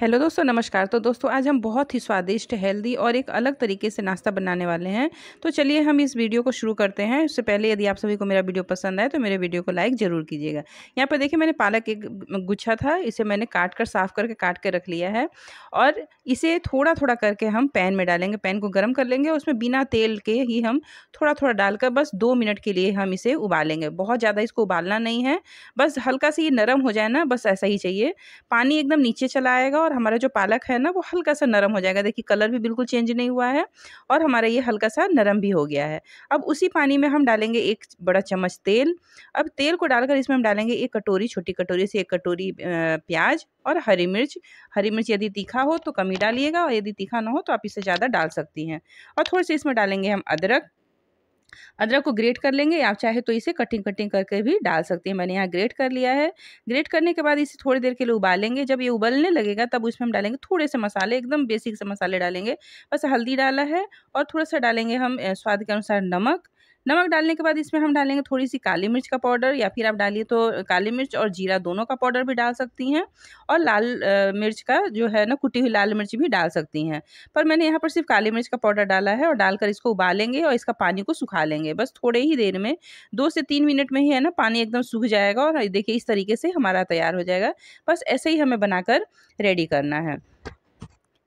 hello दोस्तों नमस्कार तो दोस्तों आज हम बहुत ही स्वादिष्ट हेल्दी और एक अलग तरीके से नाश्ता बनाने वाले हैं तो चलिए हम इस वीडियो को शुरू करते हैं उससे पहले यदि आप सभी को मेरा वीडियो पसंद आए तो मेरे वीडियो को लाइक ज़रूर कीजिएगा यहाँ पर देखिए मैंने पालक एक गुच्छा था इसे मैंने काट कर साफ़ करके काट कर रख लिया है और इसे थोड़ा थोड़ा करके हम पैन में डालेंगे पैन को गर्म कर लेंगे उसमें बिना तेल के ही हम थोड़ा थोड़ा डालकर बस दो मिनट के लिए हम इसे उबालेंगे बहुत ज़्यादा इसको उबालना नहीं है बस हल्का से ये नरम हो जाए ना बस ऐसा ही चाहिए पानी एकदम नीचे चला आएगा और हमारा जो पालक है ना वो हल्का सा नरम हो जाएगा देखिए कलर भी बिल्कुल चेंज नहीं हुआ है और हमारा ये हल्का सा नरम भी हो गया है अब उसी पानी में हम डालेंगे एक बड़ा चम्मच तेल अब तेल को डालकर इसमें हम डालेंगे एक कटोरी छोटी कटोरी से एक कटोरी प्याज और हरी मिर्च हरी मिर्च यदि तीखा हो तो कम ही डालिएगा और यदि तीखा ना हो तो आप इससे ज़्यादा डाल सकती हैं और थोड़ी सी इसमें डालेंगे हम अदरक अदरक को ग्रेट कर लेंगे आप चाहे तो इसे कटिंग कटिंग करके भी डाल सकते हैं मैंने यहाँ ग्रेट कर लिया है ग्रेट करने के बाद इसे थोड़ी देर के लिए उबालेंगे जब ये उबलने लगेगा तब उसमें हम डालेंगे थोड़े से मसाले एकदम बेसिक से मसाले डालेंगे बस हल्दी डाला है और थोड़ा सा डालेंगे हम स्वाद के अनुसार नमक नमक डालने के बाद इसमें हम डालेंगे थोड़ी सी काली मिर्च का पाउडर या फिर आप डालिए तो काली मिर्च और जीरा दोनों का पाउडर भी डाल सकती हैं और लाल मिर्च का जो है ना कुटी हुई लाल मिर्च भी डाल सकती हैं पर मैंने यहाँ पर सिर्फ काली मिर्च का पाउडर डाला है और डालकर इसको उबालेंगे और इसका पानी को सुखा लेंगे बस थोड़े ही देर में दो से तीन मिनट में ही है ना पानी एकदम सूख जाएगा और देखिए इस तरीके से हमारा तैयार हो जाएगा बस ऐसे ही हमें बनाकर रेडी करना है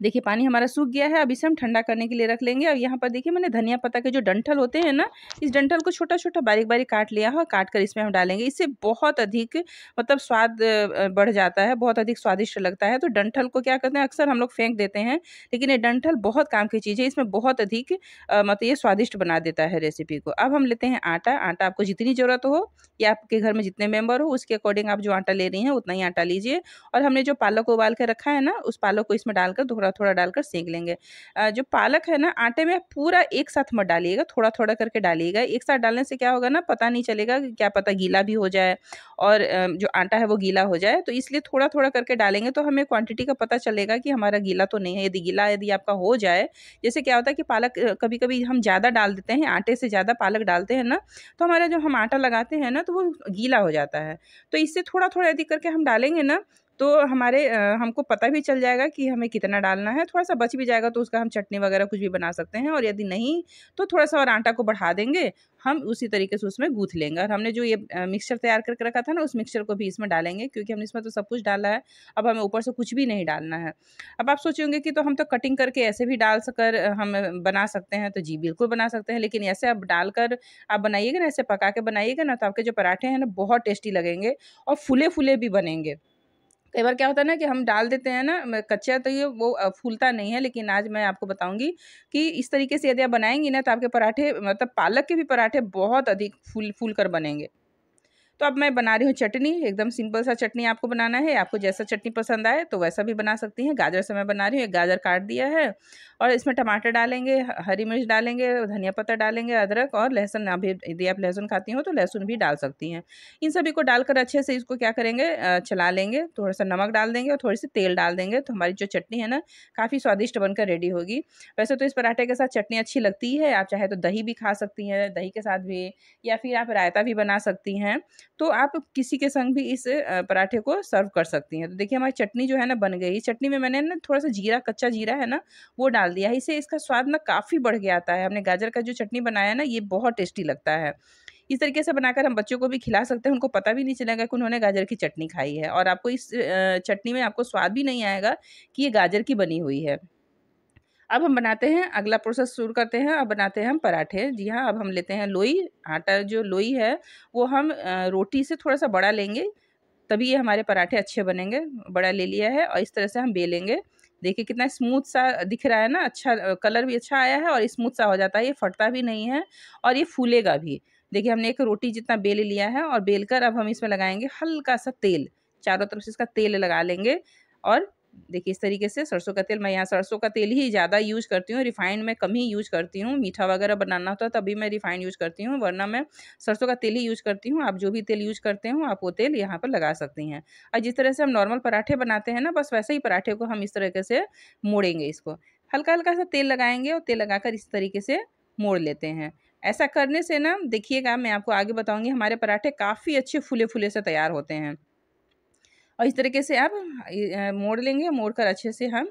देखिए पानी हमारा सूख गया है अब इसे हम ठंडा करने के लिए रख लेंगे और यहाँ पर देखिए मैंने धनिया पत्ता के जो डंठल होते हैं ना इस डंठल को छोटा छोटा बारीक बारीक काट लिया है और काट कर इसमें हम डालेंगे इससे बहुत अधिक मतलब स्वाद बढ़ जाता है बहुत अधिक स्वादिष्ट लगता है तो डंठल को क्या करते हैं अक्सर हम लोग फेंक देते हैं लेकिन ये डंठल बहुत काम की चीज़ है इसमें बहुत अधिक मतलब ये स्वादिष्ट बना देता है रेसिपी को अब हम लेते हैं आटा आटा आपको जितनी ज़रूरत हो या आपके घर में जितने मेम्बर हो उसके अकॉर्डिंग आप जो आटा ले रही हैं उतना ही आटा लीजिए और हमने जो पालक को उबाल कर रखा है ना उस पालक को इसमें डालकर थोड़ा थोड़ा थोड़ा डालकर सेंक लेंगे जो पालक है ना आटे में पूरा एक साथ मत डालिएगा थोड़ा थोड़ा करके डालिएगा एक साथ डालने से क्या होगा ना पता नहीं चलेगा कि क्या पता गीला भी हो जाए और जो आटा है वो गीला हो जाए तो इसलिए थोड़ा थोड़ा करके डालेंगे तो हमें क्वांटिटी का पता चलेगा कि हमारा गीला तो नहीं है यदि गीला यदि आपका हो जाए जैसे क्या होता है कि पालक कभी कभी हम ज़्यादा डाल देते हैं आटे से ज़्यादा पालक डालते हैं ना तो हमारा जो हम आटा लगाते हैं ना तो वो गीला हो जाता है तो इससे थोड़ा थोड़ा यदि करके हम डालेंगे ना तो हमारे हमको पता भी चल जाएगा कि हमें कितना डालना है थोड़ा सा बच भी जाएगा तो उसका हम चटनी वगैरह कुछ भी बना सकते हैं और यदि नहीं तो थोड़ा सा और आटा को बढ़ा देंगे हम उसी तरीके से उसमें गूथ लेंगे और हमने जो ये मिक्सचर तैयार करके रखा था ना उस मिक्सचर को भी इसमें डालेंगे क्योंकि हमने इसमें तो सब कुछ डाला है अब हमें ऊपर से कुछ भी नहीं डालना है अब आप सोचेंगे कि तो हम तो कटिंग करके ऐसे भी डाल सकर हम बना सकते हैं तो जी बिल्कुल बना सकते हैं लेकिन ऐसे आप डालकर आप बनाइएगा ना ऐसे पका के बनाइएगा ना तो आपके जो पराठे हैं ना बहुत टेस्टी लगेंगे और फूले फूले भी बनेंगे कई बार क्या होता है ना कि हम डाल देते हैं ना कच्चा तो ये वो फूलता नहीं है लेकिन आज मैं आपको बताऊंगी कि इस तरीके से यदि आप बनाएंगी ना तो आपके पराठे मतलब पालक के भी पराठे बहुत अधिक फूल फूल कर बनेंगे तो अब मैं बना रही हूँ चटनी एकदम सिंपल सा चटनी आपको बनाना है आपको जैसा चटनी पसंद आए तो वैसा भी बना सकती हैं गाजर से मैं बना रही हूँ एक गाजर काट दिया है और इसमें टमाटर डालेंगे हरी मिर्च डालेंगे धनिया पत्ता डालेंगे अदरक और लहसुन अभी यदि आप लहसुन खाती हो तो लहसुन भी डाल सकती हैं इन सभी को डालकर अच्छे से इसको क्या करेंगे चला लेंगे थोड़ा सा नमक डाल देंगे और थोड़ी सी तेल डाल देंगे तो हमारी जो चटनी है ना काफ़ी स्वादिष्ट बनकर रेडी होगी वैसे तो इस पराठे के साथ चटनी अच्छी लगती है आप चाहे तो दही भी खा सकती हैं दही के साथ भी या फिर आप रायता भी बना सकती हैं तो आप किसी के संग भी इस पराठे को सर्व कर सकती हैं तो देखिए हमारी चटनी जो है ना बन गई चटनी में मैंने ना थोड़ा सा जीरा कच्चा जीरा है ना वो डाल दिया है इससे इसका स्वाद ना काफ़ी बढ़ गया आता है हमने गाजर का जो चटनी बनाया ना ये बहुत टेस्टी लगता है इस तरीके से बनाकर हम बच्चों को भी खिला सकते हैं उनको पता भी नहीं चलेगा कि उन्होंने गाजर की चटनी खाई है और आपको इस चटनी में आपको स्वाद भी नहीं आएगा कि ये गाजर की बनी हुई है अब हम बनाते हैं अगला प्रोसेस शुरू करते हैं अब बनाते हैं हम पराठे जी हाँ अब हम लेते हैं लोई आटा जो लोई है वो हम रोटी से थोड़ा सा बड़ा लेंगे तभी ये हमारे पराठे अच्छे बनेंगे बड़ा ले लिया है और इस तरह से हम बेलेंगे देखिए कितना स्मूथ सा दिख रहा है ना अच्छा कलर भी अच्छा आया है और स्मूथ सा हो जाता है ये फटता भी नहीं है और ये फूलेगा भी देखिए हमने एक रोटी जितना बेल लिया है और बेलकर अब हम इसमें लगाएंगे हल्का सा तेल चारों तरफ से इसका तेल लगा लेंगे और देखिए इस तरीके से सरसों का तेल मैं यहाँ सरसों का तेल ही ज़्यादा यूज करती हूँ रिफाइंड में कम ही यूज करती हूँ मीठा वगैरह बनाना होता है तभी मैं रिफाइंड यूज करती हूँ वरना मैं सरसों का तेल ही यूज करती हूँ आप जो भी तेल यूज करते हो आप वो तेल यहाँ पर लगा सकती हैं और जिस तरह से हम नॉर्मल पराठे बनाते हैं ना बस वैसे ही पराठे को हम इस तरीके से मोड़ेंगे इसको हल्का हल्का सा तेल लगाएंगे और तेल लगाकर इस तरीके से मोड़ लेते हैं ऐसा करने से ना देखिएगा मैं आपको आगे बताऊंगी हमारे पराठे काफ़ी अच्छे फूले फूले से तैयार होते हैं और इस तरीके से आप मोड़ लेंगे मोड़ कर अच्छे से हम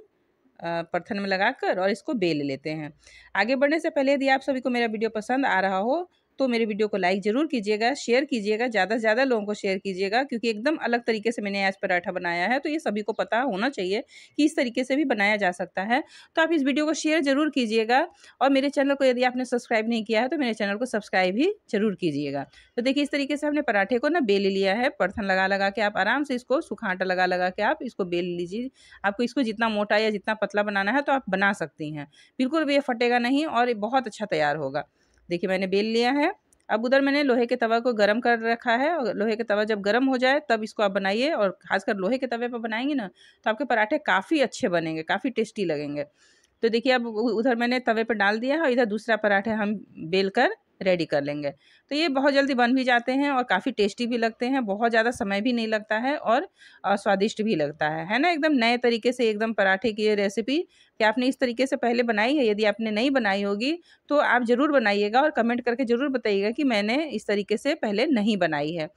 परथन में लगाकर और इसको बेल लेते हैं आगे बढ़ने से पहले यदि आप सभी को मेरा वीडियो पसंद आ रहा हो तो मेरे वीडियो को लाइक ज़रूर कीजिएगा शेयर कीजिएगा ज़्यादा से ज़्यादा लोगों को शेयर कीजिएगा क्योंकि एकदम अलग तरीके से मैंने आज पराठा बनाया है तो ये सभी को पता होना चाहिए कि इस तरीके से भी बनाया जा सकता है तो आप इस वीडियो को शेयर ज़रूर कीजिएगा और मेरे चैनल को यदि आपने सब्सक्राइब नहीं किया है तो मेरे चैनल को सब्सक्राइब भी ज़रूर कीजिएगा तो देखिए इस तरीके से हमने पराठे को ना बेल लिया है बर्थन लगा लगा के आप आराम से इसको सूखा आटा लगा लगा के आप इसको बेल लीजिए आपको इसको जितना मोटा या जितना पतला बनाना है तो आप बना सकती हैं बिल्कुल भी ये फटेगा नहीं और ये बहुत अच्छा तैयार होगा देखिए मैंने बेल लिया है अब उधर मैंने लोहे के तवा को गर्म कर रखा है और लोहे के तवा जब गर्म हो जाए तब इसको आप बनाइए और खासकर लोहे के तवे पर बनाएंगे ना तो आपके पराठे काफ़ी अच्छे बनेंगे काफ़ी टेस्टी लगेंगे तो देखिए अब उधर मैंने तवे पर डाल दिया है और इधर दूसरा पराठा हम बेल कर रेडी कर लेंगे तो ये बहुत जल्दी बन भी जाते हैं और काफ़ी टेस्टी भी लगते हैं बहुत ज़्यादा समय भी नहीं लगता है और स्वादिष्ट भी लगता है है ना एकदम नए तरीके से एकदम पराठे की ये रेसिपी कि आपने इस तरीके से पहले बनाई है यदि आपने नहीं बनाई होगी तो आप ज़रूर बनाइएगा और कमेंट करके ज़रूर बताइएगा कि मैंने इस तरीके से पहले नहीं बनाई है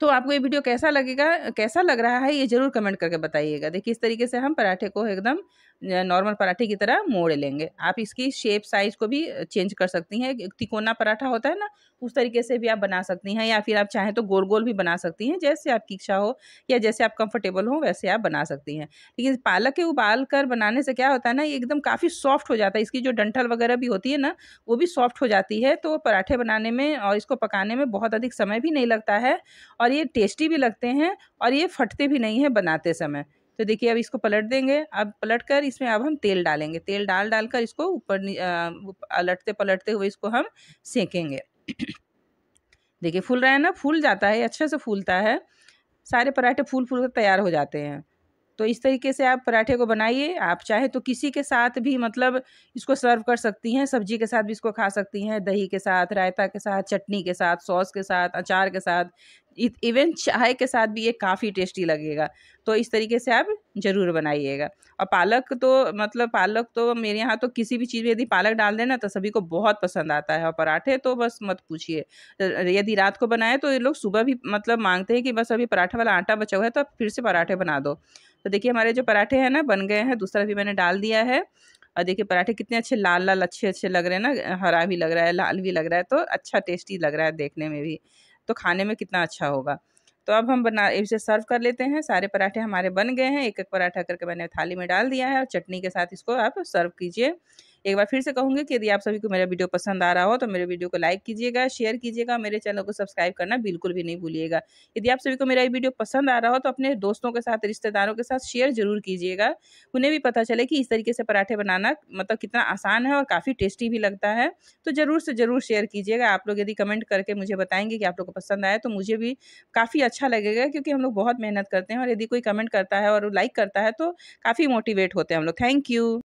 तो आपको ये वीडियो कैसा लगेगा कैसा लग रहा है ये ज़रूर कमेंट करके बताइएगा देखिए इस तरीके से हम पराठे को एकदम नॉर्मल पराठे की तरह मोड़ लेंगे आप इसकी शेप साइज को भी चेंज कर सकती हैं तिकोना पराठा होता है ना उस तरीके से भी आप बना सकती हैं या फिर आप चाहें तो गोल गोल भी बना सकती हैं जैसे आपकी इच्छा हो या जैसे आप कंफर्टेबल हो वैसे आप बना सकती हैं लेकिन पालक के उबाल कर बनाने से क्या होता है ना ये एकदम काफ़ी सॉफ्ट हो जाता है इसकी जो डंठल वगैरह भी होती है ना वो भी सॉफ्ट हो जाती है तो पराठे बनाने में और इसको पकाने में बहुत अधिक समय भी नहीं लगता है और ये टेस्टी भी लगते हैं और ये फटते भी नहीं हैं बनाते समय तो देखिए अब इसको पलट देंगे अब पलट कर इसमें अब हम तेल डालेंगे तेल डाल डाल कर इसको ऊपर अलटते पलटते हुए इसको हम सेकेंगे देखिए फूल रहा है ना फूल जाता है अच्छे से फूलता है सारे पराठे फूल फूल कर तैयार हो जाते हैं तो इस तरीके से आप पराठे को बनाइए आप चाहे तो किसी के साथ भी मतलब इसको सर्व कर सकती हैं सब्जी के साथ भी इसको खा सकती हैं दही के साथ रायता के साथ चटनी के साथ सॉस के साथ अचार के साथ इवन चाय के साथ भी ये काफ़ी टेस्टी लगेगा तो इस तरीके से आप ज़रूर बनाइएगा और पालक तो मतलब पालक तो मेरे यहाँ तो किसी भी चीज़ में यदि पालक डाल देना तो सभी को बहुत पसंद आता है और पराठे तो बस मत पूछिए यदि रात को बनाए तो ये लोग सुबह भी मतलब मांगते हैं कि बस अभी पराठा वाला आटा बचा हुआ है तो आप फिर से पराठे बना दो तो देखिए हमारे जो पराठे हैं ना बन गए हैं दूसरा भी मैंने डाल दिया है और देखिए पराठे कितने अच्छे लाल लाल अच्छे अच्छे लग रहे हैं ना हरा भी लग रहा है लाल भी लग रहा है तो अच्छा टेस्टी लग रहा है देखने में भी तो खाने में कितना अच्छा होगा तो अब हम बना इसे सर्व कर लेते हैं सारे पराठे हमारे बन गए हैं एक एक पराठा करके मैंने थाली में डाल दिया है और चटनी के साथ इसको आप सर्व कीजिए एक बार फिर से कहूँगी कि यदि आप सभी को मेरा वीडियो पसंद आ रहा हो तो मेरे वीडियो को लाइक कीजिएगा शेयर कीजिएगा मेरे चैनल को सब्सक्राइब करना बिल्कुल भी नहीं भूलिएगा यदि आप सभी को मेरा ये वीडियो पसंद आ रहा हो तो अपने दोस्तों के साथ रिश्तेदारों के साथ शेयर जरूर कीजिएगा उन्हें भी पता चले कि इस तरीके से पराठे बनाना मतलब कितना आसान है और काफ़ी टेस्टी भी लगता है तो ज़रूर से ज़रूर शेयर कीजिएगा आप लोग यदि कमेंट करके मुझे बताएंगे कि आप लोग को पसंद आया तो मुझे भी काफ़ी अच्छा लगेगा क्योंकि हम लोग बहुत मेहनत करते हैं और यदि कोई कमेंट करता है और लाइक करता है तो काफ़ी मोटिवेट होते हैं हम लोग थैंक यू